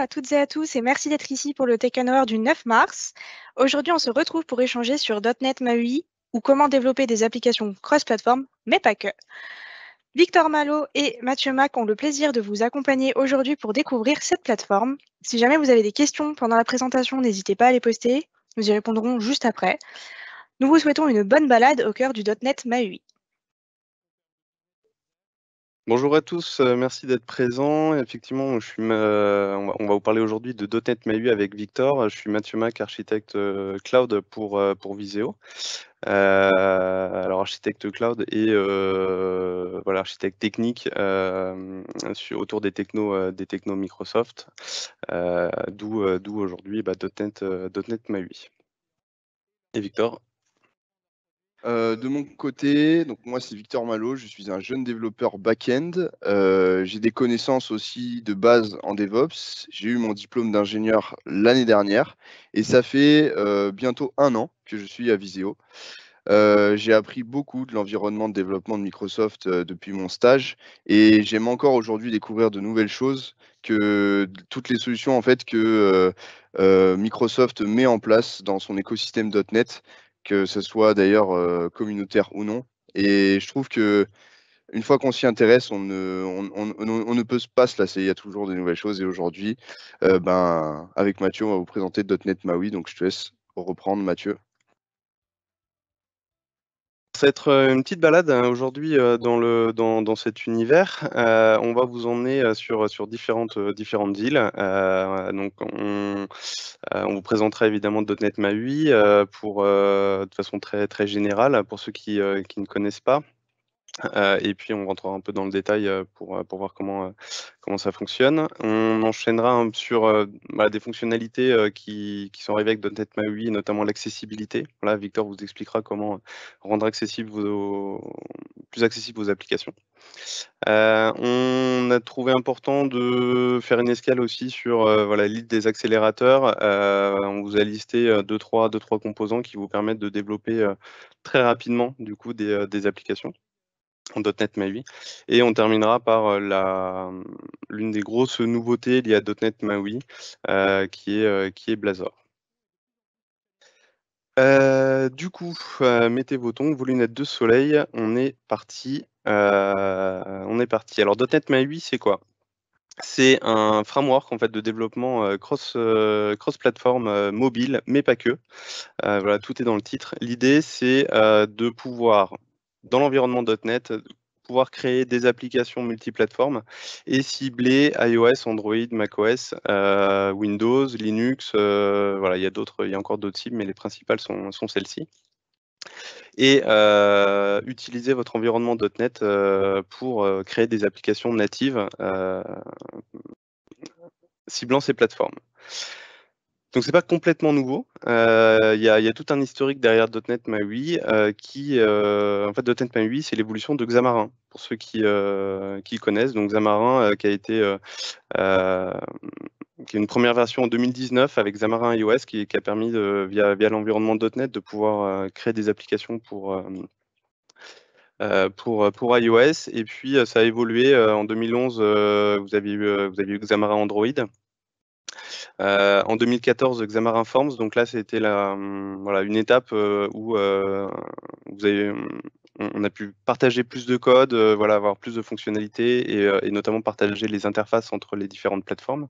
à toutes et à tous et merci d'être ici pour le Tech Hour du 9 mars. Aujourd'hui, on se retrouve pour échanger sur .NET MAUI ou comment développer des applications cross platform mais pas que. Victor Malo et Mathieu Mac ont le plaisir de vous accompagner aujourd'hui pour découvrir cette plateforme. Si jamais vous avez des questions pendant la présentation, n'hésitez pas à les poster. Nous y répondrons juste après. Nous vous souhaitons une bonne balade au cœur du .NET MAUI. Bonjour à tous, euh, merci d'être présents. Effectivement, on va vous parler aujourd'hui de .NET MAUI avec Victor. Je suis Mathieu Mac, architecte euh, cloud pour, euh, pour Viseo. alors architecte cloud et architecte technique autour des technos des technos Microsoft, d'où d'où aujourd'hui bah, .NET, .NET MAUI. Et Victor, de mon côté, donc moi c'est Victor Malo, je suis un jeune développeur back-end. j'ai des connaissances aussi de base en DevOps. J'ai eu mon diplôme d'ingénieur l'année dernière et ça fait bientôt un an que je suis à Viseo. j'ai appris beaucoup de l'environnement de développement de Microsoft depuis mon stage et j'aime encore aujourd'hui découvrir de nouvelles choses que toutes les solutions en fait que Microsoft met en place dans son écosystème .NET que ce soit d'ailleurs communautaire ou non. Et je trouve que une fois qu'on s'y intéresse, on ne, on, ne, peut pas se lasser. Il y a toujours des nouvelles choses. Et aujourd'hui, ben, avec Mathieu, on va vous présenter .NET MAUI. Donc je te laisse reprendre, Mathieu. Ça être euh, une petite balade hein, aujourd'hui euh, dans, dans, cet univers. Euh, on va vous emmener sur, sur différentes, différentes îles. donc on, vous présentera évidemment .NET MAUI pour, de façon très, très générale pour ceux qui ne connaissent pas. Euh, et puis on rentrera un peu dans le détail euh, euh, pour, voir comment, ça fonctionne. On enchaînera sur bah, des fonctionnalités qui, sont arrivées avec .NET notamment l'accessibilité. Victor vous expliquera comment rendre plus accessibles vos applications. on a trouvé important de faire une escale aussi sur voilà, l'île des accélérateurs. on vous a listé deux trois, deux, trois composants qui vous permettent de développer très rapidement du coup, des applications en .NET MAUI. Et on terminera par euh, la l'une des grosses nouveautés liées à .NET MAUI, euh, qui, est, euh, qui est Blazor. du coup, mettez vos tongs, vos lunettes de soleil, on est parti. on est parti. Alors .NET MAUI, c'est quoi c'est un framework en fait de développement cross cross plateforme mobile, mais pas que. voilà, tout est dans le titre. L'idée c'est de pouvoir dans l'environnement .NET, euh, pouvoir créer des applications multiplateformes et cibler iOS, Android, macOS, euh, Windows, Linux. Euh, voilà, il y a il y encore d'autres cibles, mais les principales sont, celles-ci. Et utiliser votre environnement .NET pour créer des applications natives ciblant ces plateformes. Donc c'est pas complètement nouveau. Euh, il y, a, tout un historique derrière .NET MAUI euh, qui, euh, en fait, .NET MAUI, c'est l'évolution de Xamarin pour ceux qui, connaissent. Donc Xamarin qui a été une première version en 2019 avec Xamarin iOS qui, a permis via, l'environnement .NET de pouvoir créer des applications pour pour, iOS et puis ça a évolué en 2011 vous avez eu Xamarin Android euh, en 2014, Xamarin Forms, donc là, c'était hum, une étape euh, où euh, hum, on a pu partager plus de code, avoir plus de fonctionnalités et, notamment partager les interfaces entre les différentes plateformes.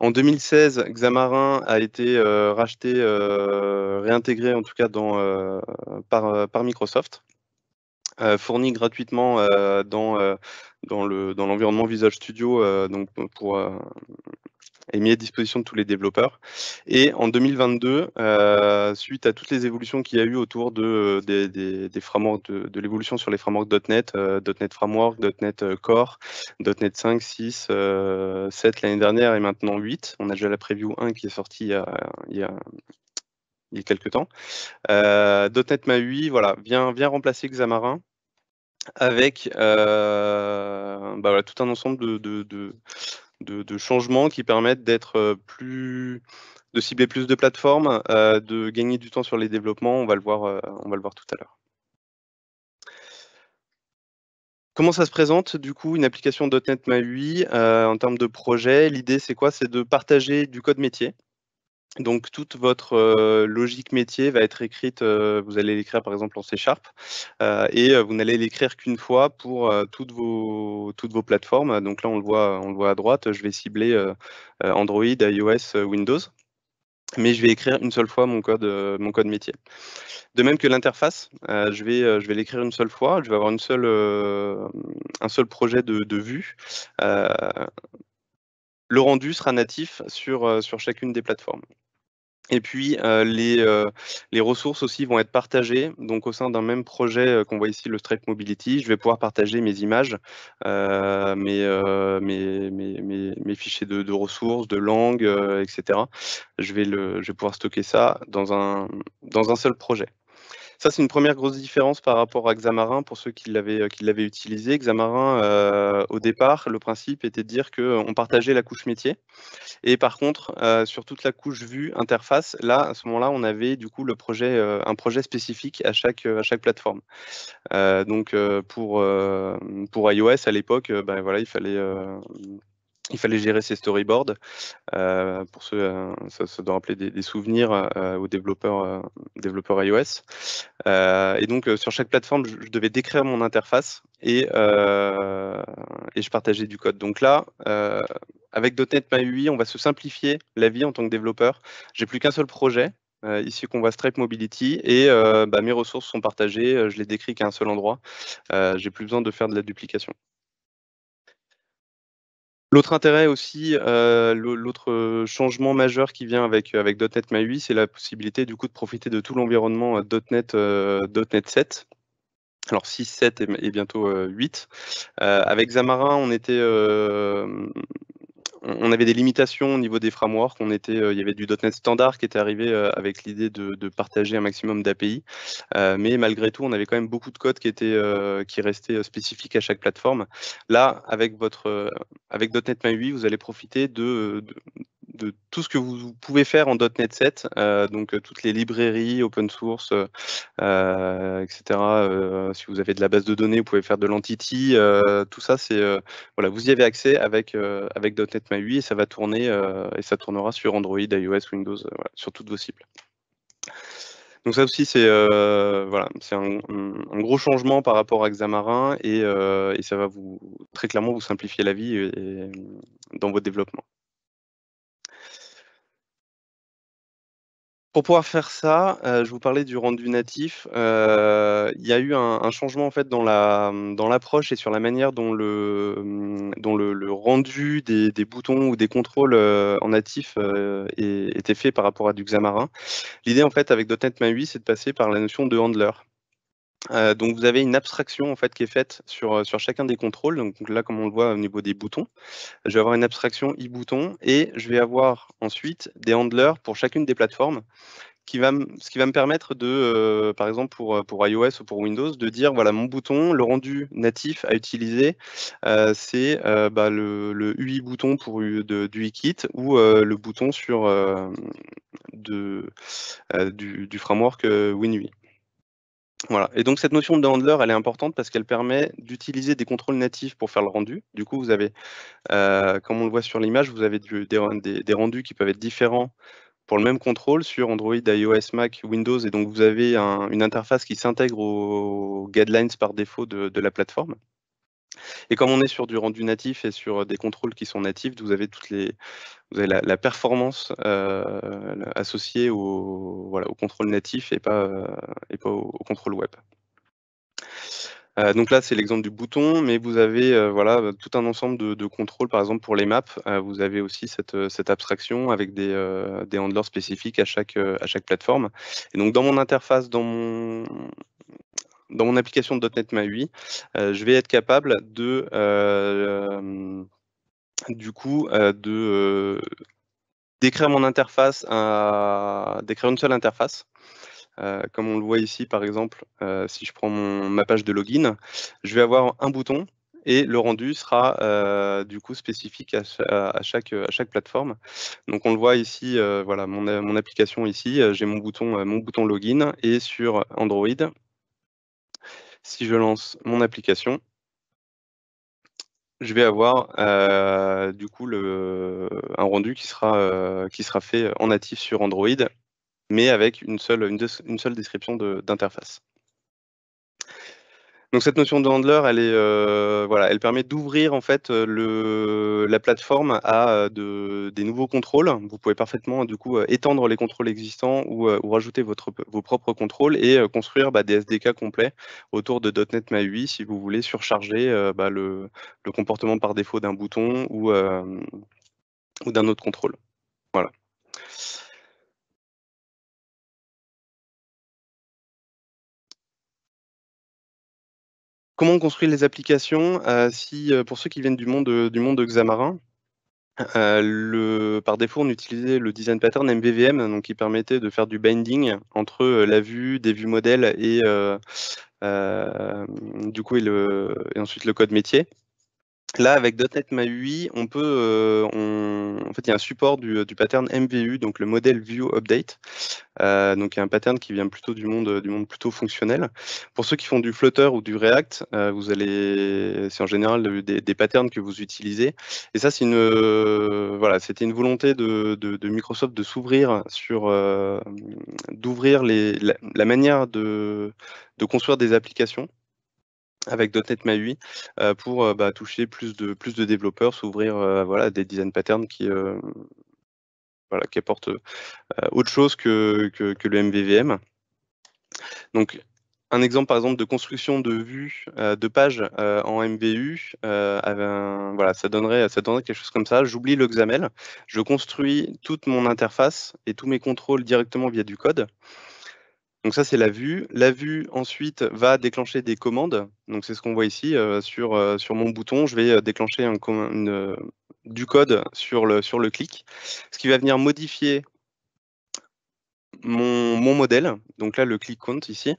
En 2016, Xamarin a été racheté, réintégré en tout cas par, Microsoft, fourni gratuitement dans dans l'environnement Visage Studio euh, donc euh, pour euh, mis à disposition de tous les développeurs. Et en 2022, suite à toutes les évolutions qu'il y a eu autour de, des, des, de, l'évolution sur les frameworks .NET, .NET Framework, .NET Core, .NET 5, 6, 7 l'année dernière et maintenant 8. On a déjà la preview 1 qui est sortie il y a, il quelques temps. .NET MAUI voilà, vient, vient remplacer Xamarin avec euh, bah tout un ensemble de, changements qui permettent d'être euh, plus de cibler plus de plateformes, euh, de gagner du temps sur les développements. On va le voir, on va le voir tout à l'heure. Comment ça se présente du coup une application .NET MAUI en termes de projet L'idée c'est quoi C'est de partager du code métier donc toute votre logique métier va être écrite, vous allez l'écrire par exemple en C Sharp, et vous n'allez l'écrire qu'une fois pour toutes, vos, plateformes. Donc là on le voit, à droite, je vais cibler Android, iOS, Windows, mais je vais écrire une seule fois mon code, métier. De même que l'interface, je vais, l'écrire une seule fois, je vais avoir un seul projet de, vue le rendu sera natif sur chacune des plateformes. Et puis euh, euh, les, ressources aussi vont être partagées. Donc au sein d'un même projet euh, qu'on voit ici, le Stripe Mobility, je vais pouvoir partager mes images, mes, fichiers de, ressources, de langues, etc. Je vais, pouvoir stocker ça dans un seul projet. Ça, c'est une première grosse différence par rapport à Xamarin pour ceux qui l'avaient euh, utilisé. Xamarin, euh, au départ, le principe était de dire qu'on partageait la couche métier. Et par contre, euh, sur toute la couche vue, interface, là, à ce moment-là, on avait du coup un projet spécifique à chaque, à chaque plateforme. donc pour, pour iOS, à l'époque, ben, voilà, il fallait il fallait gérer ses storyboards. Euh, pour ceux, euh, ça, doit rappeler des, souvenirs euh, aux développeurs, iOS. et donc, sur chaque plateforme, je, devais décrire mon interface et, et je partageais du code. Donc là, avec .NET MyUI, on va se simplifier la vie en tant que développeur. J'ai plus qu'un seul projet, ici qu'on voit Stripe Mobility, et bah, mes ressources sont partagées, je les décris qu'à un seul endroit, Je j'ai plus besoin de faire de la duplication. L'autre intérêt aussi, euh, l'autre euh, changement majeur qui vient avec, euh, avec .NET MAUI, c'est la possibilité du coup de profiter de tout l'environnement .NET, .NET 7. Alors 6, 7 et, bientôt 8. avec Xamarin, on était on avait des limitations au niveau des frameworks. était, euh, il y avait du .NET standard qui était arrivé euh, avec l'idée de, partager un maximum d'API, euh, mais malgré tout, on avait quand même beaucoup de code qui était qui restait spécifique à chaque plateforme. Là, avec votre avec .NET MAUI, vous allez profiter de de tout ce que vous pouvez faire en .NET 7, euh, donc euh, toutes les librairies open source, euh, etc. si vous avez de la base de données, vous pouvez faire de l'entity, tout ça, c'est voilà, vous y avez accès avec avec .NET MAUI et ça va tourner et ça tournera sur Android, iOS, Windows, sur toutes vos cibles. Donc ça aussi, c'est voilà, c'est un, gros changement par rapport à Xamarin et, ça va vous très clairement vous simplifier la vie dans votre développement. Pour pouvoir faire ça, euh, je vous parlais du rendu natif. Euh, il y a eu un, changement en fait dans la dans l'approche et sur la manière dont le hum, dont le, rendu des, boutons ou des contrôles euh, en natif était fait par rapport à du Xamarin. L'idée en fait avec .NET c'est de passer par la notion de handler donc vous avez une abstraction en fait qui est faite sur, chacun des contrôles. Donc, là, comme on le voit au niveau des boutons, je vais avoir une abstraction e-bouton et je vais avoir ensuite des handlers pour chacune des plateformes. Qui va ce qui va me permettre de, par exemple pour, pour iOS ou pour Windows, de dire voilà mon bouton, le rendu natif à utiliser, c'est bah, le, le, UI bouton pour de, du kit ou le bouton sur de, du, du framework WinUI. Et donc cette notion de handler, elle est importante parce qu'elle permet d'utiliser des contrôles natifs pour faire le rendu. Du coup, vous avez, euh, comme on le voit sur l'image, vous avez des, rendus qui peuvent être différents pour le même contrôle sur Android, iOS, Mac, Windows. Et donc vous avez une interface qui s'intègre aux guidelines par défaut de la plateforme. Et comme on est sur du rendu natif et sur des contrôles qui sont natifs, vous avez toutes la, performance euh, associée au, au contrôle natif et pas, euh, et pas au, contrôle web. Euh, donc là, c'est l'exemple du bouton, mais vous avez tout un ensemble de, contrôles, par exemple pour les maps, vous avez aussi cette, abstraction avec des, handlers spécifiques à chaque plateforme. Et donc dans mon interface, dans mon, dans mon application .NET MAUI, euh, je vais être capable de, euh, du coup, euh, de décrire mon interface, décrire une seule interface. comme on le voit ici, par exemple, si je prends ma page de login, je vais avoir un bouton et le rendu sera du coup spécifique à, chaque, à plateforme. Donc on le voit ici, voilà, mon, application ici, j'ai mon bouton, mon bouton login et sur Android, si je lance mon application, je vais avoir euh, du coup un rendu qui sera, euh, qui sera fait en natif sur Android, mais avec une seule, description d'interface. Donc cette notion de handler, elle est euh, voilà, elle permet d'ouvrir en fait euh, le, la plateforme à euh, des nouveaux contrôles. Vous pouvez parfaitement du coup étendre les contrôles existants ou, rajouter votre, vos propres contrôles et construire bah, des SDK complets autour de .NET MAUI si vous voulez surcharger bah, le, comportement par défaut d'un bouton ou, ou d'un autre contrôle. comment on construit les applications euh, si, euh, Pour ceux qui viennent du monde, euh, du Xamarin, le, par défaut, on utilisait le design pattern MVVM, donc qui permettait de faire du binding entre la vue, des vues modèles et du coup et, le, et ensuite le code métier. Là, avec .NET MAUI, on peut, euh, en fait, il y a un support du, pattern MVU, donc le modèle View Update, euh, donc un pattern qui vient plutôt du monde, du monde plutôt fonctionnel. Pour ceux qui font du Flutter ou du React, euh, vous allez, c'est en général des, patterns que vous utilisez. Et ça, c'est une, euh, voilà, c'était une volonté de, Microsoft de s'ouvrir sur, d'ouvrir la, la, manière de construire des applications avec .NET MAUI euh, pour euh, bah, toucher plus de, plus de développeurs, s'ouvrir euh, voilà, des design patterns qui, voilà, qui apportent autre chose que, le MVVM. Donc, un exemple par exemple de construction de vue de pages en MVU, voilà, ça donnerait, ça donnerait quelque chose comme ça. J'oublie le XAML, je construis toute mon interface et tous mes contrôles directement via du code. Donc ça, c'est la vue. La vue, ensuite, va déclencher des commandes. Donc c'est ce qu'on voit ici. Euh, sur, euh, sur mon bouton, je vais euh, déclencher du code sur le, sur le clic, ce qui va venir modifier mon, modèle. Donc là, le clic compte ici.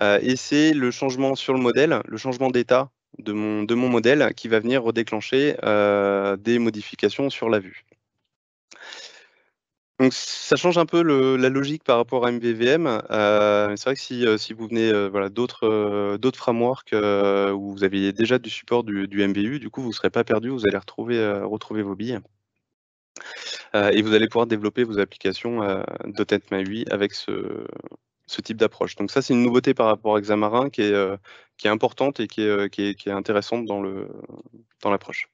et c'est le changement sur le modèle, le changement d'état de mon, de mon modèle qui va venir redéclencher des modifications sur la vue. Donc ça change un peu la logique par rapport à MVVM. Euh, c'est vrai que si, euh, vous venez euh, d'autres frameworks où vous aviez déjà du support du, MVU, du coup vous ne serez pas perdu, vous allez retrouver, vos billes. et vous allez pouvoir développer vos applications dotnet MAUI avec ce, type d'approche. Donc ça c'est une nouveauté par rapport à Xamarin qui est, importante et qui est, intéressante dans l'approche.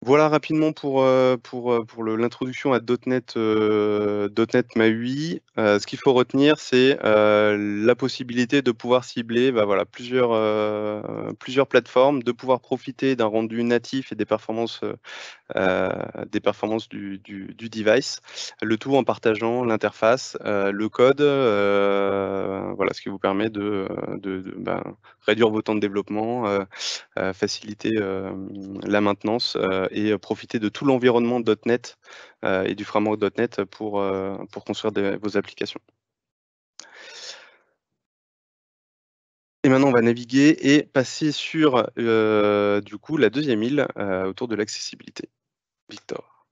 Voilà rapidement pour, euh, pour, euh, pour l'introduction à .NET, euh, .NET MAUI. Euh, ce qu'il faut retenir, c'est euh, la possibilité de pouvoir cibler bah, euh, plusieurs, plateformes, de pouvoir profiter d'un rendu natif et des performances, des performances du, device, le tout en partageant l'interface, le code, voilà, ce qui vous permet de, ben, réduire vos temps de développement, faciliter la maintenance et profiter de tout l'environnement .NET euh, et du framework.NET pour, euh, pour construire vos applications. Et maintenant, on va naviguer et passer sur euh, du coup la deuxième île autour de l'accessibilité. Victor.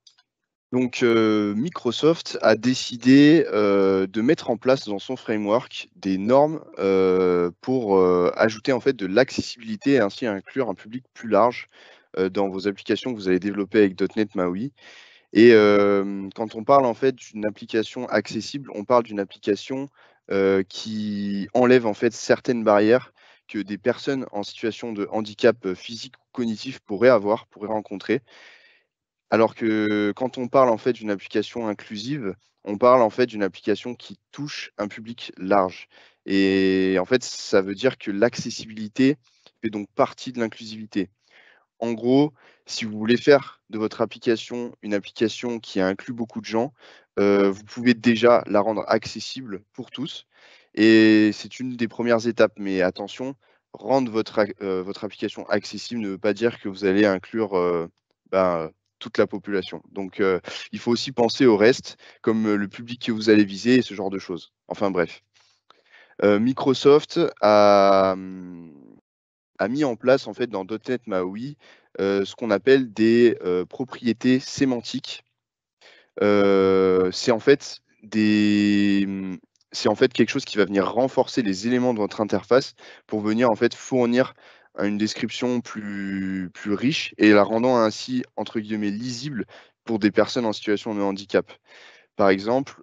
Donc Microsoft a décidé de mettre en place dans son framework des normes pour ajouter en fait de l'accessibilité et ainsi inclure un public plus large dans vos applications que vous allez développer avec .NET MAUI. Et quand on parle en fait d'une application accessible, on parle d'une application qui enlève en fait certaines barrières que des personnes en situation de handicap physique ou cognitif pourraient avoir, pourraient rencontrer. Alors que quand on parle en fait d'une application inclusive, on parle en fait d'une application qui touche un public large. Et en fait, ça veut dire que l'accessibilité fait donc partie de l'inclusivité. En gros, si vous voulez faire de votre application une application qui inclut beaucoup de gens, euh, vous pouvez déjà la rendre accessible pour tous. Et c'est une des premières étapes. Mais attention, rendre votre, euh, votre application accessible ne veut pas dire que vous allez inclure euh, ben, toute la population. Donc, il faut aussi penser au reste, comme le public que vous allez viser et ce genre de choses. Enfin bref. Microsoft a, hum, a mis en place en fait dans .NET MAUI euh, ce qu'on appelle des euh, propriétés sémantiques. Euh, c'est en fait quelque chose qui va venir renforcer les éléments de votre interface pour venir en fait fournir une description plus, plus riche et la rendant ainsi entre guillemets lisible pour des personnes en situation de handicap. Par exemple,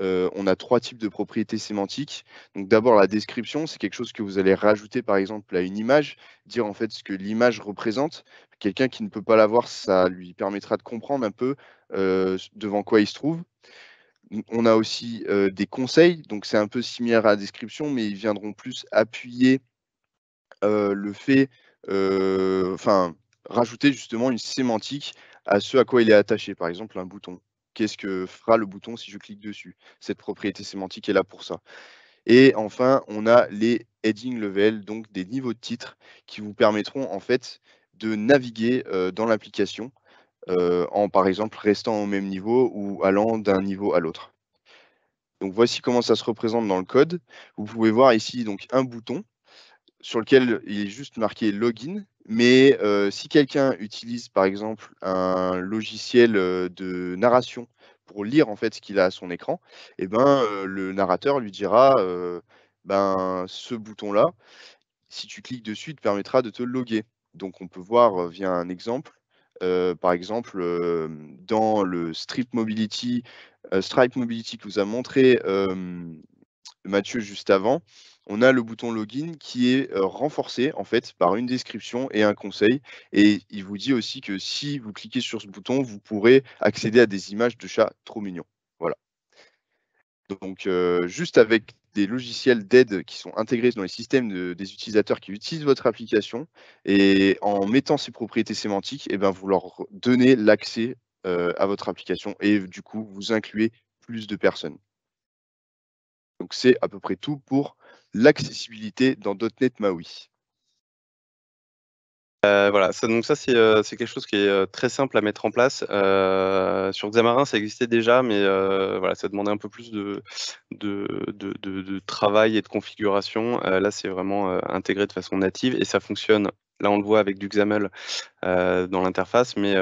euh, on a trois types de propriétés sémantiques. Donc d'abord la description, c'est quelque chose que vous allez rajouter par exemple à une image, dire en fait ce que l'image représente. Quelqu'un qui ne peut pas la voir, ça lui permettra de comprendre un peu euh, devant quoi il se trouve. On a aussi euh, des conseils, donc c'est un peu similaire à la description, mais ils viendront plus appuyer le fait, enfin rajouter justement une sémantique à ce à quoi il est attaché, par exemple un bouton qu'est-ce que fera le bouton si je clique dessus. Cette propriété sémantique est là pour ça. Et enfin, on a les heading level, donc des niveaux de titres qui vous permettront en fait de naviguer euh, dans l'application euh, en par exemple restant au même niveau ou allant d'un niveau à l'autre. Donc voici comment ça se représente dans le code. Vous pouvez voir ici donc un bouton sur lequel il est juste marqué login mais euh, si quelqu'un utilise par exemple un logiciel euh, de narration pour lire en fait ce qu'il a à son écran, eh ben euh, le narrateur lui dira ben ce bouton là, si tu cliques dessus, te permettra de te loguer. Donc on peut voir via un exemple, par exemple dans le Strip Mobility, Stripe Mobility que vous a montré Mathieu juste avant, on a le bouton login qui est renforcé en fait par une description et un conseil. Et il vous dit aussi que si vous cliquez sur ce bouton, vous pourrez accéder à des images de chats trop mignons. Voilà. Donc juste avec des logiciels d'aide qui sont intégrés dans les systèmes des utilisateurs qui utilisent votre application et en mettant ces propriétés sémantiques, et eh ben vous leur donnez l'accès à votre application et du coup vous incluez plus de personnes. Donc c'est à peu près tout pour l'accessibilité dans .NET MAUI. Euh, voilà, ça, donc ça c'est euh, quelque chose qui est euh, très simple à mettre en place. sur Xamarin, ça existait déjà, mais voilà, ça demandait un peu plus de, travail et de configuration. là, c'est vraiment intégré de façon native et ça fonctionne. Là, on le voit avec du XAML dans l'interface, mais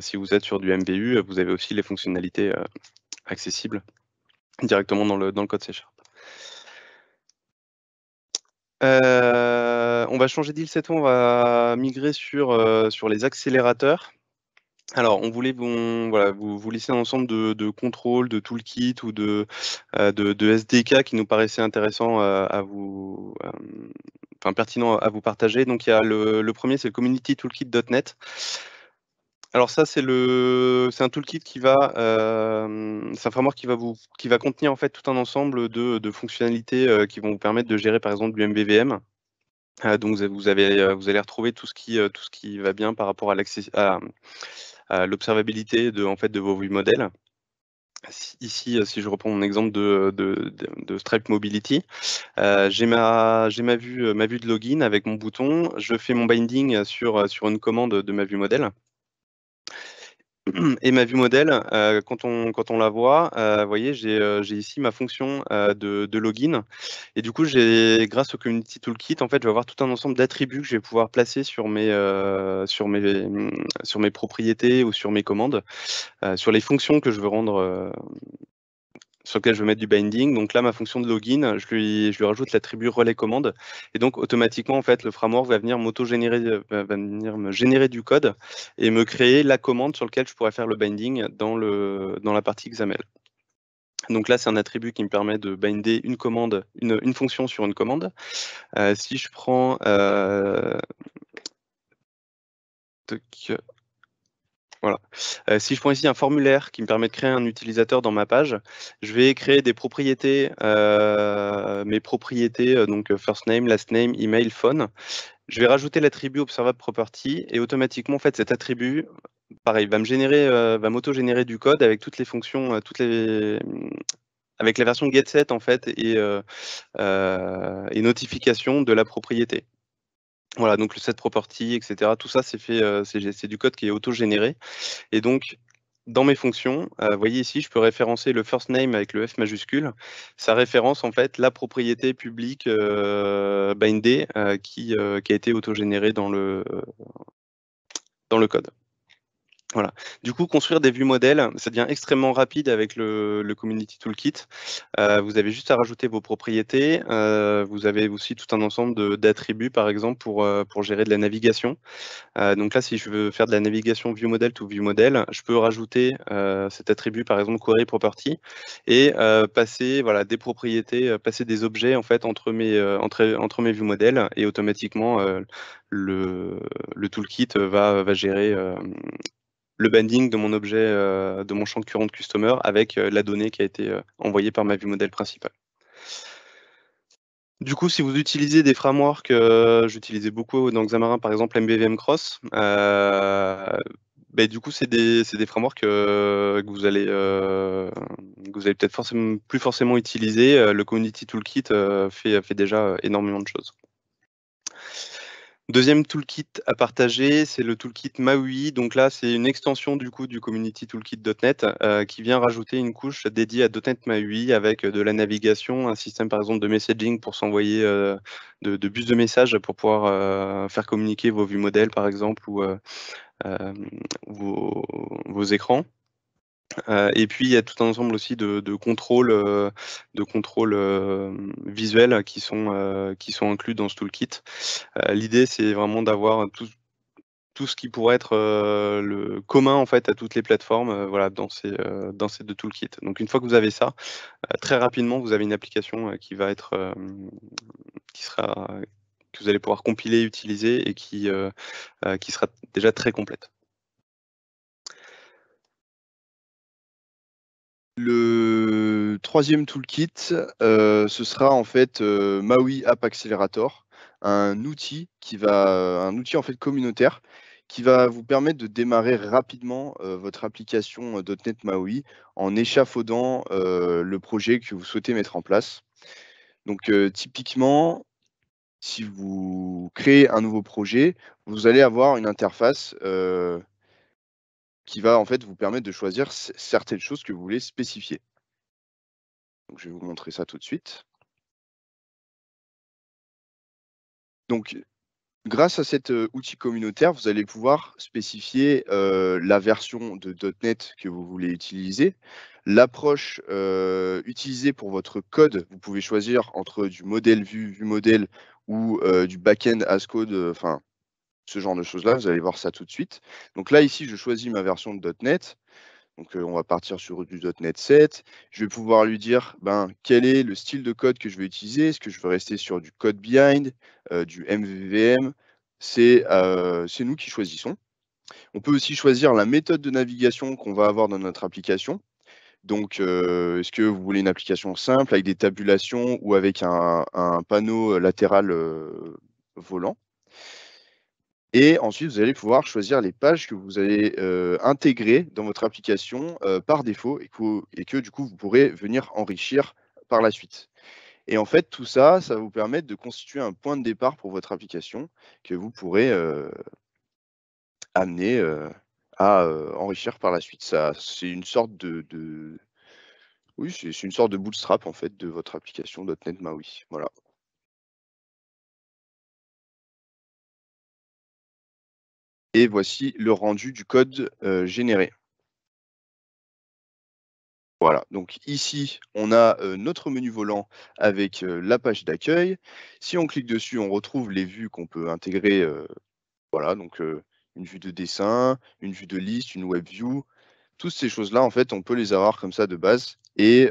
si vous êtes sur du MVU, vous avez aussi les fonctionnalités accessibles directement dans le, dans le code C Sharp. Euh, on va changer d'île cette fois, on va migrer sur, euh, sur les accélérateurs. Alors, on voulait voilà, vous, vous laisser un ensemble de, de contrôles, de toolkit ou de, euh, de, SDK qui nous paraissait intéressant à vous, enfin à vous partager. Donc, il y a le, le premier, c'est le communitytoolkit.net. Alors ça, c'est un toolkit qui va, euh, un framework qui va vous, qui va contenir en fait tout un ensemble de, fonctionnalités euh, qui vont vous permettre de gérer par exemple du MVVM. Ah, donc vous avez, euh, vous allez retrouver tout ce qui, tout ce qui va bien par rapport à l'observabilité de en fait de vos vues modèles. Ici, si je reprends mon exemple de, Stripe Mobility, j'ai ma, ma, vue, ma vue de login avec mon bouton, je fais mon binding sur, sur une commande de ma vue modèle. et ma vue modèle, euh, quand, on, quand on la voit, euh, vous voyez, euh, j'ai ici ma fonction de, login. Et du coup, grâce au Community Toolkit, en fait, je vais avoir tout un ensemble d'attributs que je vais pouvoir placer sur mes, sur mes, sur mes propriétés ou sur mes commandes, sur les fonctions que je veux rendre sur lequel je vais mettre du binding. Donc là, ma fonction de login, je lui, rajoute l'attribut relais commande. Et donc, automatiquement, en fait, le framework va venir m'auto-générer, va venir me générer du code et me créer la commande sur laquelle je pourrais faire le binding dans, le, dans la partie XAML. Donc là, c'est un attribut qui me permet de binder une commande, une, fonction sur une commande. Euh, si je prends... Euh, voilà. Euh, si je prends ici un formulaire qui me permet de créer un utilisateur dans ma page, je vais créer des propriétés, euh, mes propriétés, euh, donc first name, last name, email, phone. Je vais rajouter l'attribut observable property et automatiquement, en fait, cet attribut, pareil, va me générer, va m'auto-générer du code avec toutes les fonctions, toutes les, avec la version set, en fait et notification de la propriété. Voilà, donc le set property, etc. Tout ça, c'est fait, euh, c'est du code qui est auto-généré. Et donc, dans mes fonctions, euh, vous voyez ici, je peux référencer le first name avec le F majuscule. Ça référence en fait la propriété publique euh, bindée qui, a été auto dans le, dans le code. Voilà. Du coup, construire des vues modèles, ça devient extrêmement rapide avec le, Community Toolkit. Euh, vous avez juste à rajouter vos propriétés. Euh, vous avez aussi tout un ensemble d'attributs, par exemple, pour, euh, pour gérer de la navigation. Euh, donc là, si je veux faire de la navigation view model to view model, je peux rajouter cet attribut, par exemple, query property, et passer voilà, des propriétés, passer des objets en fait entre mes, entre, entre mes vues modèles et automatiquement, le, le toolkit va, va gérer le banding de mon objet, euh, de mon champ current customer avec euh, la donnée qui a été euh, envoyée par ma vue modèle principale. Du coup, si vous utilisez des frameworks, j'utilisais beaucoup dans Xamarin, par exemple MVVM Cross, bah, du coup, c'est des, frameworks que vous allez, allez peut-être plus forcément utiliser. Le Community Toolkit fait déjà énormément de choses. Deuxième toolkit à partager, c'est le toolkit MAUI. Donc là, c'est une extension du coup du community toolkit.net euh, qui vient rajouter une couche dédiée à .NET MAUI avec euh, de la navigation, un système par exemple de messaging pour s'envoyer euh, de, bus de messages pour pouvoir faire communiquer vos vues modèles par exemple ou vos, écrans. Euh, et puis il y a tout un ensemble aussi de, contrôles, euh, de euh, visuels qui sont, qui sont inclus dans ce toolkit. L'idée c'est vraiment d'avoir tout, ce qui pourrait être le commun en fait à toutes les plateformes voilà, dans, ces, deux toolkits. Donc une fois que vous avez ça, très rapidement vous avez une application qui va être qui sera que vous allez pouvoir compiler, utiliser et qui sera déjà très complète. Le troisième toolkit, euh, ce sera en fait euh, Maui App Accelerator, un outil qui va, un outil en fait communautaire qui va vous permettre de démarrer rapidement euh, votre application .NET MAUI en échafaudant le projet que vous souhaitez mettre en place. Donc typiquement, si vous créez un nouveau projet, vous allez avoir une interface qui va en fait vous permettre de choisir certaines choses que vous voulez spécifier. Donc, je vais vous montrer ça tout de suite. Donc, grâce à cet euh, outil communautaire, vous allez pouvoir spécifier euh, la version de .NET que vous voulez utiliser, l'approche euh, utilisée pour votre code. Vous pouvez choisir entre du modèle vue, vue modèle ou du back-end as code, enfin ce genre de choses-là. Vous allez voir ça tout de suite. Donc là, ici, je choisis ma version de .NET. Donc euh, on va partir sur du .NET 7. Je vais pouvoir lui dire ben, quel est le style de code que je vais utiliser. Est-ce que je veux rester sur du code behind, euh, du MVVM euh, C'est nous qui choisissons. On peut aussi choisir la méthode de navigation qu'on va avoir dans notre application. Donc, est-ce que vous voulez une application simple avec des tabulations ou avec un, panneau latéral volant et ensuite, vous allez pouvoir choisir les pages que vous allez euh, intégrer dans votre application euh, par défaut et que, du coup, vous pourrez venir enrichir par la suite. Et en fait, tout ça, ça va vous permettre de constituer un point de départ pour votre application que vous pourrez euh, amener à enrichir par la suite. C'est une sorte de, Oui, c'est une sorte de bootstrap en fait de votre application .NET MAUI. Voilà. Et voici le rendu du code euh, généré. Voilà, donc ici, on a euh, notre menu volant avec euh, la page d'accueil. Si on clique dessus, on retrouve les vues qu'on peut intégrer. voilà, donc une vue de dessin, une vue de liste, une web view. Toutes ces choses-là, en fait, on peut les avoir comme ça de base et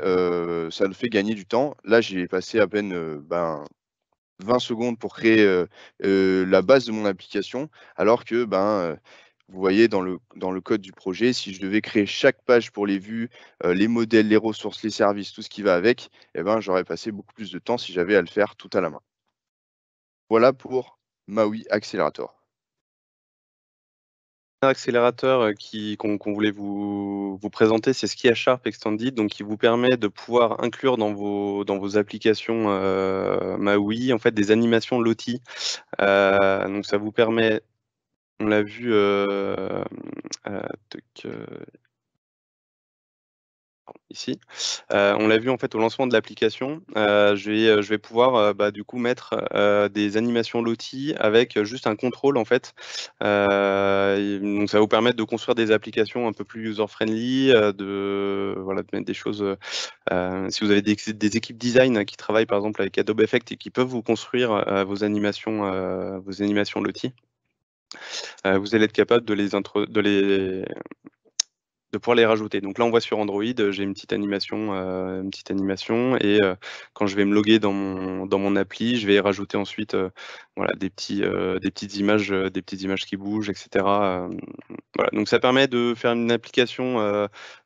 ça nous fait gagner du temps. Là, j'ai passé à peine ben, 20 secondes pour créer la base de mon application, alors que ben, vous voyez dans le, dans le code du projet, si je devais créer chaque page pour les vues, les modèles, les ressources, les services, tout ce qui va avec, eh ben, j'aurais passé beaucoup plus de temps si j'avais à le faire tout à la main. Voilà pour Maui Accelerator accélérateur euh, qu'on voulait vous, vous présenter, c'est Skia Sharp Extended, donc qui vous permet de pouvoir inclure dans vos, dans vos applications euh, MAUI en fait, des animations Lottie. Euh, donc ça vous permet, on l'a vu, euh, ici. Euh, on l'a vu en fait au lancement de l'application. Euh, je, vais, euh, je vais pouvoir bah, du coup mettre des animations Lottie avec juste un contrôle en fait. donc ça va vous permettre de construire des applications un peu plus user friendly, de voilà de mettre des choses. si vous avez des, équipes design hein, qui travaillent par exemple avec Adobe Effect et qui peuvent vous construire vos animations vos animations vous allez être capable de les, de les de pouvoir les rajouter. Donc là, on voit sur Android, euh, j'ai une petite animation, euh, une petite animation, et euh, quand je vais me loguer dans mon dans mon appli, je vais rajouter ensuite, voilà, des petits des petites images, des petites images qui bougent, etc. Donc ça permet de faire une application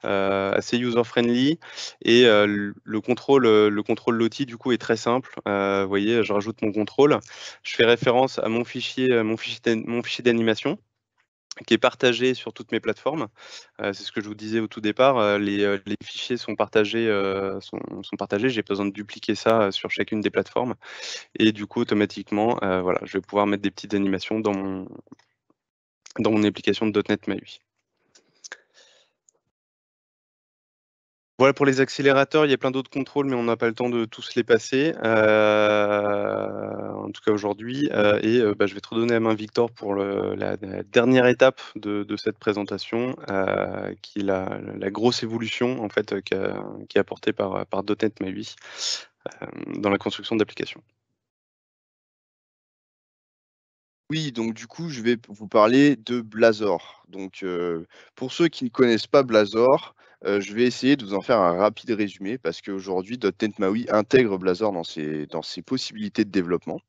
assez user friendly et le contrôle le contrôle loti du coup est très simple. vous voyez, je rajoute mon contrôle, je fais référence à mon fichier mon fichier mon fichier d'animation qui est partagé sur toutes mes plateformes. Euh, c'est ce que je vous disais au tout départ, euh, euh, les, fichiers sont partagés, sont, partagés. J'ai besoin de dupliquer ça sur chacune des plateformes. Et du coup, automatiquement, voilà, je vais pouvoir mettre des petites animations dans mon, dans mon application de .NET MAUI. Voilà pour les accélérateurs, il y a plein d'autres contrôles, mais on n'a pas le temps de tous les passer, euh, en tout cas aujourd'hui. Euh, et euh, bah, je vais te redonner à main Victor pour la, dernière étape de, cette présentation, qui est la, grosse évolution en fait, qui, est apportée par, par .NET MAUI dans la construction d'applications. Oui, donc du coup, je vais vous parler de Blazor. Donc, pour ceux qui ne connaissent pas Blazor, je vais essayer de vous en faire un rapide résumé parce qu'aujourd'hui, .NET MAUI intègre Blazor dans ses, dans ses possibilités de développement.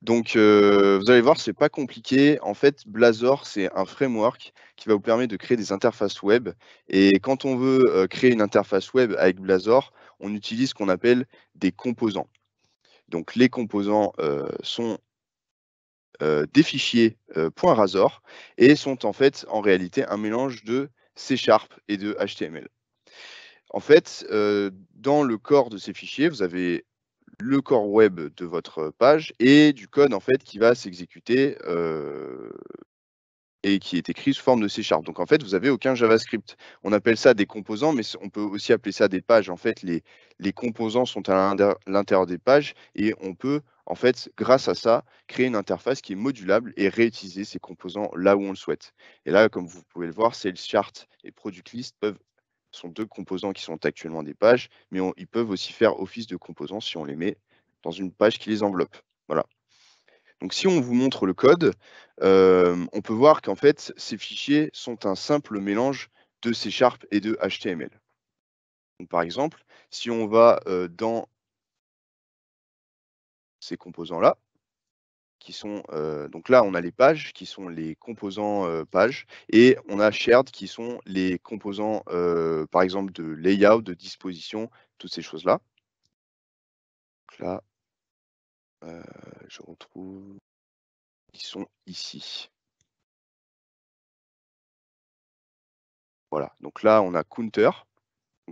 Donc, vous allez voir, c'est pas compliqué. En fait, Blazor, c'est un framework qui va vous permettre de créer des interfaces web. Et quand on veut créer une interface web avec Blazor, on utilise ce qu'on appelle des composants. Donc, les composants sont des fichiers .razor et sont en fait, en réalité, un mélange de C Sharp et de HTML. En fait, euh, dans le corps de ces fichiers, vous avez le corps web de votre page et du code en fait qui va s'exécuter euh, et qui est écrit sous forme de C Sharp. Donc en fait, vous n'avez aucun JavaScript. On appelle ça des composants, mais on peut aussi appeler ça des pages. En fait, les, les composants sont à l'intérieur des pages et on peut en fait, grâce à ça, créer une interface qui est modulable et réutiliser ces composants là où on le souhaite. Et là, comme vous pouvez le voir, Sales Chart et Product List peuvent, sont deux composants qui sont actuellement des pages, mais ils peuvent aussi faire office de composants si on les met dans une page qui les enveloppe. Voilà. Donc, si on vous montre le code, euh, on peut voir qu'en fait, ces fichiers sont un simple mélange de C Sharp et de HTML. par exemple, si on va euh, dans ces composants-là, qui sont euh, donc là on a les pages qui sont les composants euh, pages et on a shared qui sont les composants euh, par exemple de layout, de disposition, toutes ces choses là. Donc là je retrouve qui sont ici. Voilà, donc là on a counter.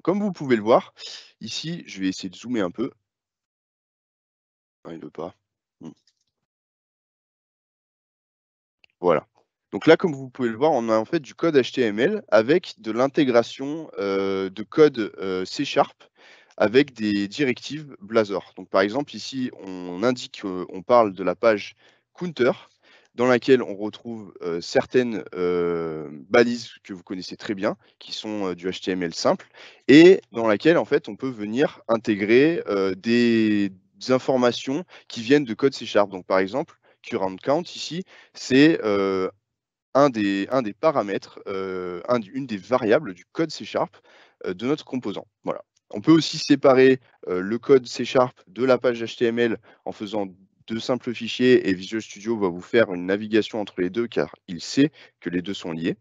comme vous pouvez le voir, ici je vais essayer de zoomer un peu. Hein, il veut pas. Hmm. Voilà. Donc là, comme vous pouvez le voir, on a en fait du code HTML avec de l'intégration euh, de code euh, C Sharp avec des directives Blazor. Donc par exemple, ici, on indique qu'on parle de la page counter dans laquelle on retrouve euh, certaines balises que vous connaissez très bien, qui sont du HTML simple, et dans laquelle en fait on peut venir intégrer des, des informations qui viennent de code C Sharp. Donc, par exemple, CurrentCount ici, c'est euh, un, des, un des paramètres, euh, une des variables du code C Sharp euh, de notre composant. Voilà. On peut aussi séparer le code C Sharp de la page HTML en faisant deux simples fichiers et Visual Studio va vous faire une navigation entre les deux car il sait que les deux sont liés.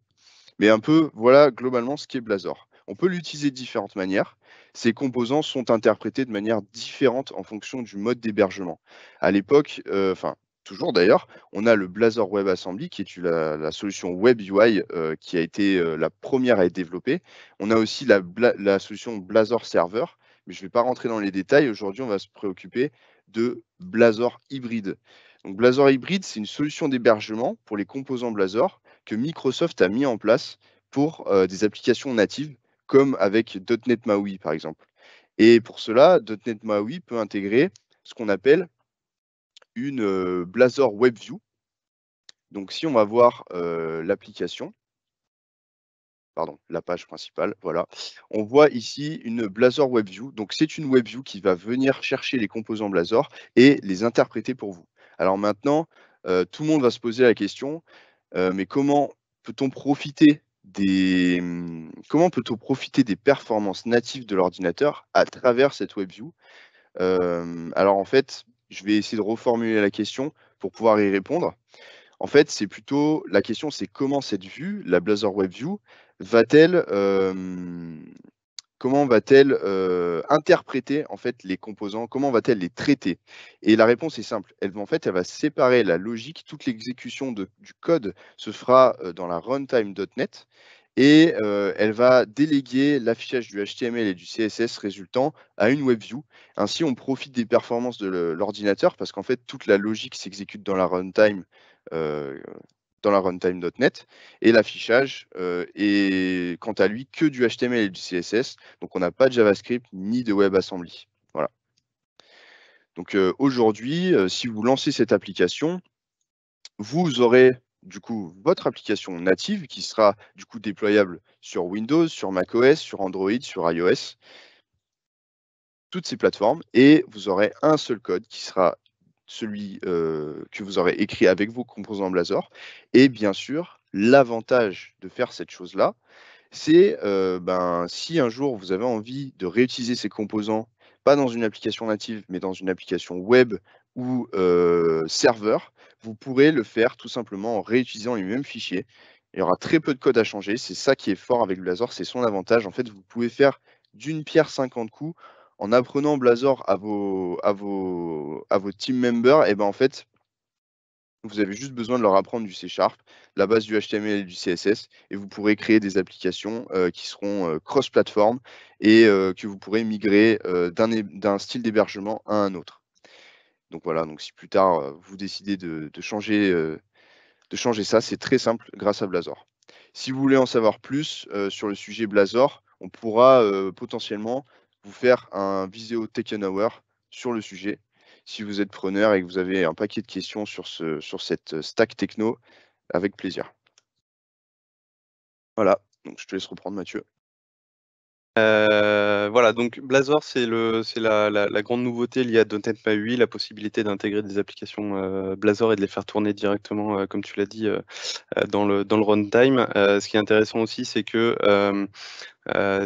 Mais un peu, voilà globalement ce qu'est Blazor. On peut l'utiliser de différentes manières. Ces composants sont interprétés de manière différente en fonction du mode d'hébergement. À l'époque, euh, enfin, toujours d'ailleurs, on a le Blazor WebAssembly qui est la, solution Web UI euh, qui a été euh, la première à être développée. On a aussi la, solution Blazor Server, mais je ne vais pas rentrer dans les détails. Aujourd'hui, on va se préoccuper de Blazor Hybride. Donc, Blazor Hybride, c'est une solution d'hébergement pour les composants Blazor que Microsoft a mis en place pour des applications natives comme avec .NET MAUI, par exemple. Et pour cela, .NET MAUI peut intégrer ce qu'on appelle une euh, Blazor WebView. Donc, si on va voir euh, l'application, pardon, la page principale, voilà, on voit ici une Blazor WebView. Donc, c'est une WebView qui va venir chercher les composants Blazor et les interpréter pour vous. Alors maintenant, euh, tout le monde va se poser la question, mais comment peut-on profiter des, comment peut-on profiter des performances natives de l'ordinateur à travers cette WebView euh, Alors en fait, je vais essayer de reformuler la question pour pouvoir y répondre. En fait, c'est plutôt la question, c'est comment cette vue, la Blazor WebView, va-t-elle euh, comment va-t-elle euh, interpréter en fait les composants, comment va-t-elle les traiter Et la réponse est simple. Elle, en fait, elle va séparer la logique, toute l'exécution du code se fera euh, dans la runtime.net et euh, elle va déléguer l'affichage du HTML et du CSS résultant à une WebView. Ainsi, on profite des performances de l'ordinateur parce qu'en fait, toute la logique s'exécute dans la runtime dans la runtime.NET. Et l'affichage euh, est, quant à lui, que du HTML et du CSS. Donc, on n'a pas de JavaScript ni de WebAssembly. Voilà. Donc, euh, aujourd'hui, euh, si vous lancez cette application, vous aurez du coup votre application native qui sera du coup déployable sur Windows, sur macOS, sur Android, sur iOS, toutes ces plateformes, et vous aurez un seul code qui sera celui euh, que vous aurez écrit avec vos composants Blazor. Et bien sûr, l'avantage de faire cette chose-là, c'est euh, ben, si un jour vous avez envie de réutiliser ces composants, pas dans une application native, mais dans une application web ou euh, serveur, vous pourrez le faire tout simplement en réutilisant les mêmes fichiers. Il y aura très peu de code à changer, c'est ça qui est fort avec Blazor, c'est son avantage. En fait, vous pouvez faire d'une pierre 50 coups en apprenant Blazor à vos, à à vos team members, et eh ben en fait, vous avez juste besoin de leur apprendre du C Sharp, la base du HTML et du CSS, et vous pourrez créer des applications euh, qui seront euh, cross-platform et euh, que vous pourrez migrer d'un style d'hébergement à un autre. Donc voilà, donc si plus tard vous décidez de changer, de changer ça, c'est très simple grâce à Blazor. Si vous voulez en savoir plus sur le sujet Blazor, on pourra potentiellement vous faire un visio Taken Hour sur le sujet. Si vous êtes preneur et que vous avez un paquet de questions sur, ce, sur cette euh, stack techno, avec plaisir. Voilà, donc je te laisse reprendre Mathieu. Euh, voilà, donc Blazor, c'est la, grande nouveauté liée à .NET MAUI, la possibilité d'intégrer des applications euh, Blazor et de les faire tourner directement, euh, comme tu l'as dit, euh, dans le, runtime. ce qui est intéressant aussi, c'est que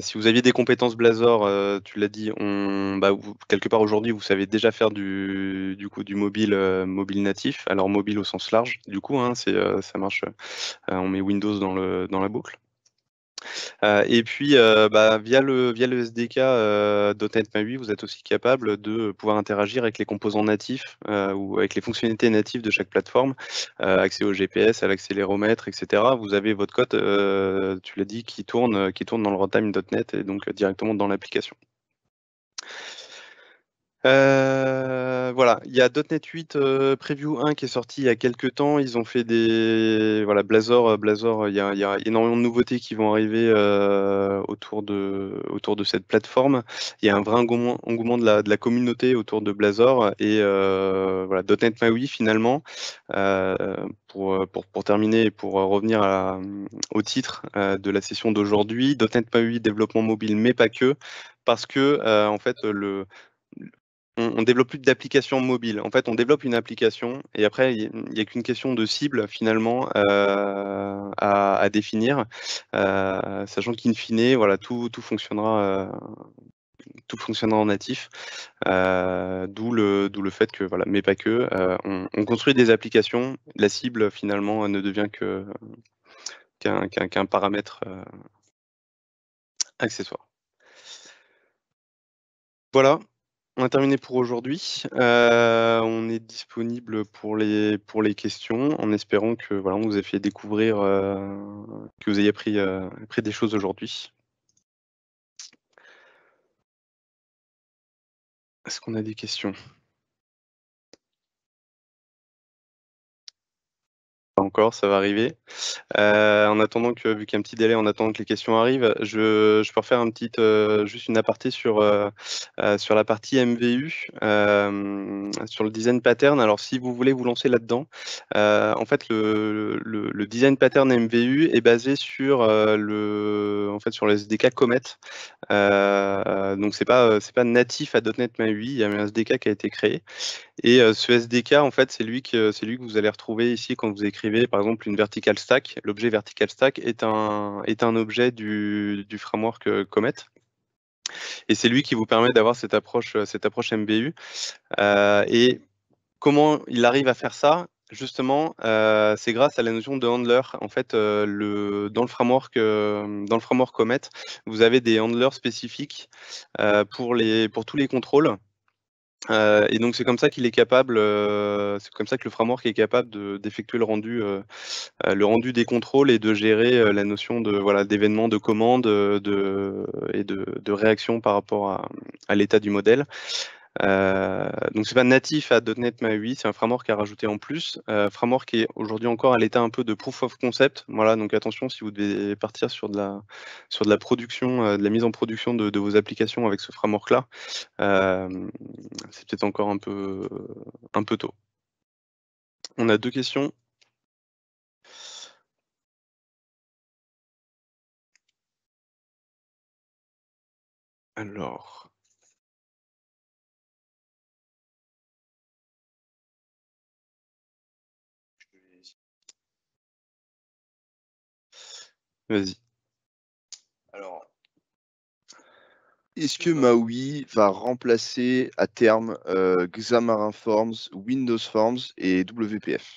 si vous aviez des compétences Blazor, tu l'as dit, on, bah, quelque part aujourd'hui, vous savez déjà faire du, du, du mobile, mobile natif. Alors mobile au sens large, du coup, hein, ça marche. on met Windows dans, le, dans la boucle. Euh, et puis, euh, bah, via, le, le SDK euh, .NET MAUI, vous êtes aussi capable de pouvoir interagir avec les composants natifs ou avec les fonctionnalités natives de chaque plateforme, accès au GPS, à l'accéléromètre, etc. Vous avez votre code, tu l'as dit, qui tourne, qui tourne dans le runtime.net et donc directement dans l'application. Euh, euh, voilà, il y a .NET 8 euh, Preview 1 qui est sorti il y a quelques temps. Ils ont fait des... Voilà, Blazor, euh, Blazor il, y a, énormément de nouveautés qui vont arriver autour, de, autour de cette plateforme. Il y a un vrai engouement, de, la, communauté autour de Blazor et voilà, .NET MAUI finalement. Pour, pour, terminer et pour revenir au titre de la session d'aujourd'hui, .NET MAUI développement mobile mais pas que, parce que en fait le on, développe plus d'applications mobile. En fait, on développe une application et après, il n'y a qu'une question de cible finalement euh, à, définir, euh, sachant qu'in fine, voilà, tout, tout fonctionnera. Euh, tout fonctionnera en natif, d'où le, le fait que, voilà, mais pas que, on, construit des applications, la cible finalement ne devient qu'un paramètre accessoire. Voilà, on a terminé pour aujourd'hui. Euh, on est disponible pour les, pour les questions en espérant que voilà, on vous ait fait découvrir, euh, que vous ayez euh, appris des choses aujourd'hui. Est-ce qu'on a des questions encore, ça va arriver. Euh, en attendant que, vu qu'il y a un petit délai, en attendant que les questions arrivent, je, je peux refaire euh, juste une aparté sur, euh, sur la partie MVU, sur le design pattern. Alors, si vous voulez vous lancer là-dedans, en fait, le, design pattern MVU est basé sur le, en fait, sur le SDK Comet. donc, c'est pas, c'est pas natif à .NET MAUI. Il y a un SDK qui a été créé. Et ce SDK, en fait, c'est lui que, c'est lui que vous allez retrouver ici quand vous écrivez par exemple une vertical stack. L'objet vertical stack est un, est un objet du, du framework euh, Comet. Et c'est lui qui vous permet d'avoir cette approche, euh, cette approche MBU. Euh, et comment il arrive à faire ça Justement, c'est grâce à la notion de handler. En fait, le, dans, le framework, dans le framework Comet, vous avez des handlers spécifiques pour, les, pour tous les contrôles. Euh, et donc c'est comme ça qu'il est capable, euh, c'est comme ça que le framework est capable d'effectuer le rendu, euh, le rendu des contrôles et de gérer la notion de voilà d'événements, de commande et de, de réaction par rapport à l'état du modèle. Euh, donc c'est pas natif à .NET MAUI, c'est un framework à rajouter en plus. Euh, framework qui est aujourd'hui encore à l'état un peu de proof of concept. Voilà, donc attention si vous devez partir sur de la sur de la production, euh, de la mise en production de, vos applications avec ce framework là, euh, c'est peut-être encore un peu un peu tôt. On a deux questions. Alors, Vas-y. Alors, est-ce que Maui va remplacer à terme euh, Xamarin Forms, Windows Forms et WPF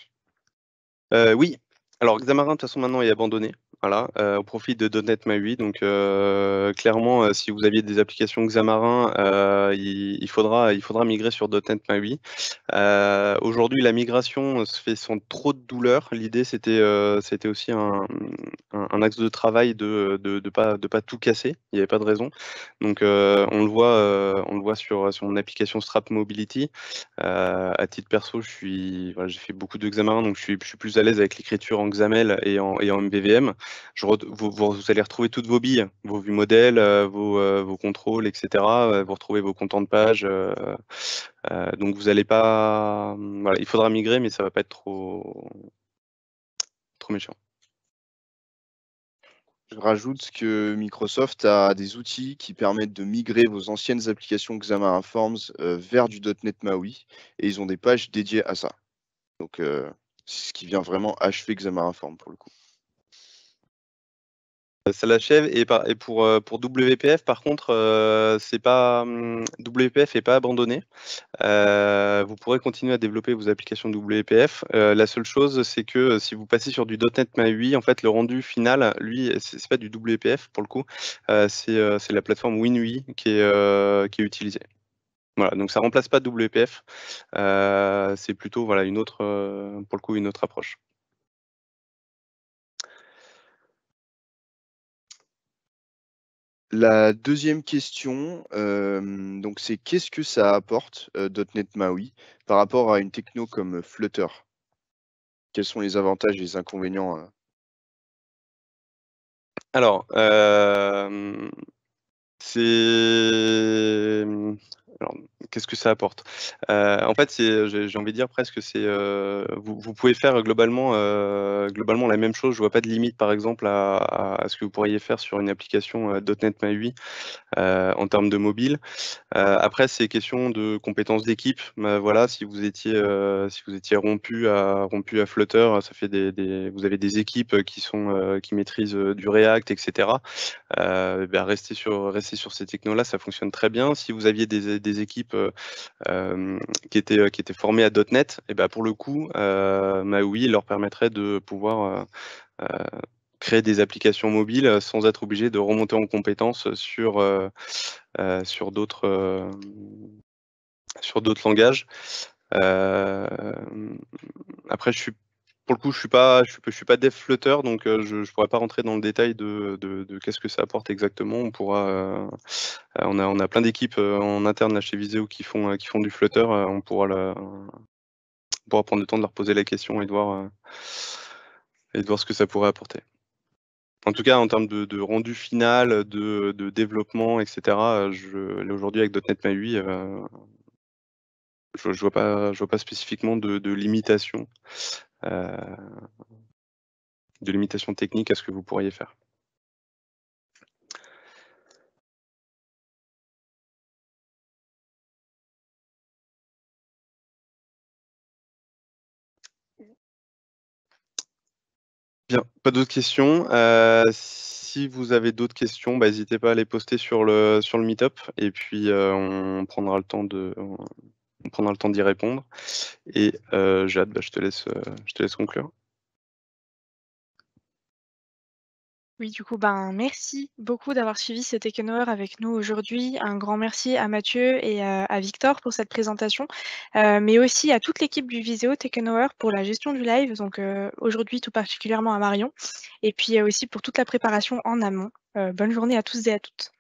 euh, Oui. Alors Xamarin, de toute façon, maintenant est abandonné. Voilà, euh, au profit de .NET MAUI. Donc euh, clairement, euh, si vous aviez des applications Xamarin, il, faudra, il faudra migrer sur .NET MAUI. Aujourd'hui, la migration se fait sans trop de douleur. L'idée, c'était aussi un, axe de travail de ne de, pas, tout casser. Il n'y avait pas de raison. Donc on le voit, on le voit sur, sur mon application Strap Mobility. à titre perso, j'ai fait beaucoup de Xamarin, donc je suis, plus à l'aise avec l'écriture en XAML et en, et en MVVM vous, allez retrouver toutes vos billes, vos vues modèles, euh, euh, vos, contrôles, etc. Euh, vous retrouvez vos contents de page. donc vous n'allez pas. Hum, il faudra migrer, mais ça ne va pas être trop, trop méchant. Je rajoute que Microsoft a des outils qui permettent de migrer vos anciennes applications Xamarin Informs vers du .NET MAUI et ils ont des pages dédiées à ça. Donc, c'est ce qui vient vraiment achever Xamarin Forms pour le coup. Euh, ça l'achève. Et, pour, euh, WPF, par contre, euh, c'est pas, hum, WPF n'est pas abandonné. vous pourrez continuer à développer vos applications WPF. la seule chose, c'est que si vous passez sur du .NET MAUI, en fait, le rendu final, lui, c'est pas du WPF pour le coup, c'est la plateforme WinUI qui est, qui est utilisée. Voilà, donc ça remplace pas WPF, c'est plutôt voilà, une autre, pour le coup une autre approche. La deuxième question, euh, donc c'est qu'est-ce que ça apporte euh, .NET MAUI par rapport à une techno comme euh, Flutter Quels sont les avantages et les inconvénients Alors, c'est qu'est-ce que ça apporte euh, En fait, j'ai envie de dire presque, c'est euh, vous, pouvez faire euh, globalement, globalement la même chose. Je ne vois pas de limite, par exemple, à, ce que vous pourriez faire sur une application .NET MAUI en termes de mobile. après, c'est question de compétences d'équipe. Bah, voilà, si vous étiez, si vous étiez rompu à rompu à Flutter, ça fait des, vous avez des équipes qui sont qui maîtrisent du React, etc. Bah, restez sur restez sur ces technos-là, ça fonctionne très bien. Si vous aviez des équipes euh, euh, qui, étaient, euh, qui étaient formées à .NET, et bah, pour le coup, euh, Maui leur permettrait de pouvoir créer des applications mobiles sans être obligé de remonter en compétences sur, d'autres sur d'autres langages. après, je suis pour le coup, je suis pas, je suis, pas dev Flutter, donc euh, je, ne pourrais pas rentrer dans le détail de, qu'est-ce que ça apporte exactement. On pourra, euh, on a, on a plein d'équipes euh, en interne chez Viseo qui font, qui font du Flutter. On pourra, prendre le temps de leur poser la question et de voir, ce que ça pourrait apporter. En tout cas, en termes de, rendu final, de, développement, etc. Aujourd'hui, avec .NET MAUI, je, ne vois pas, vois pas spécifiquement de, de limitation. Euh, de limitations techniques à ce que vous pourriez faire. Bien, pas d'autres questions. Euh, si vous avez d'autres questions, bah, n'hésitez pas à les poster sur le, sur le Meetup et puis euh, on prendra le temps de, prendre le temps d'y répondre. Et euh, Jade, bah, je, te laisse, euh, je te laisse conclure. Oui, du coup, ben, merci beaucoup d'avoir suivi cet Eken avec nous aujourd'hui. Un grand merci à Mathieu et à, Victor pour cette présentation, euh, mais aussi à toute l'équipe du Viséo Taken pour la gestion du live, donc aujourd'hui tout particulièrement à Marion, et puis aussi pour toute la préparation en amont. bonne journée à tous et à toutes.